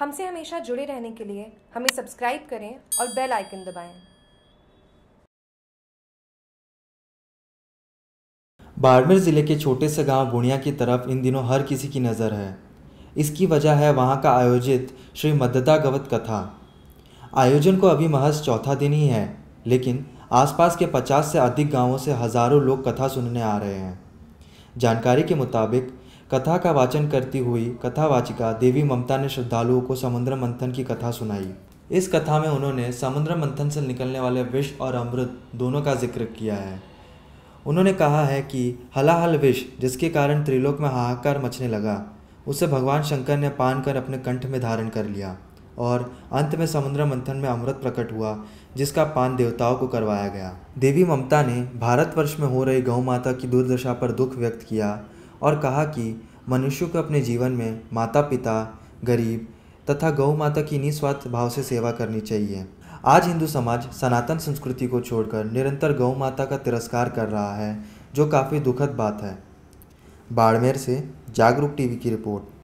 हमसे हमेशा जुड़े रहने के लिए हमें सब्सक्राइब करें और बेल आइकन दबाएं। बाड़मेर ज़िले के छोटे से गांव बुनिया की तरफ इन दिनों हर किसी की नज़र है इसकी वजह है वहां का आयोजित श्री मददा गवत कथा आयोजन को अभी महज चौथा दिन ही है लेकिन आसपास के 50 से अधिक गांवों से हज़ारों लोग कथा सुनने आ रहे हैं जानकारी के मुताबिक कथा का वाचन करती हुई कथावाचिका देवी ममता ने श्रद्धालुओं को समुद्र मंथन की कथा सुनाई इस कथा में उन्होंने समुद्र मंथन से निकलने वाले विष और अमृत दोनों का जिक्र किया है उन्होंने कहा है कि हलाहल विष जिसके कारण त्रिलोक में हाहाकार मचने लगा उसे भगवान शंकर ने पान कर अपने कंठ में धारण कर लिया और अंत में समुद्र मंथन में अमृत प्रकट हुआ जिसका पान देवताओं को करवाया गया देवी ममता ने भारतवर्ष में हो रही गौ माता की दुर्दशा पर दुख व्यक्त किया और कहा कि मनुष्य को अपने जीवन में माता पिता गरीब तथा गौ माता की निस्वार्थ भाव से सेवा करनी चाहिए आज हिंदू समाज सनातन संस्कृति को छोड़कर निरंतर गौ माता का तिरस्कार कर रहा है जो काफ़ी दुखद बात है बाड़मेर से जागरूक टीवी की रिपोर्ट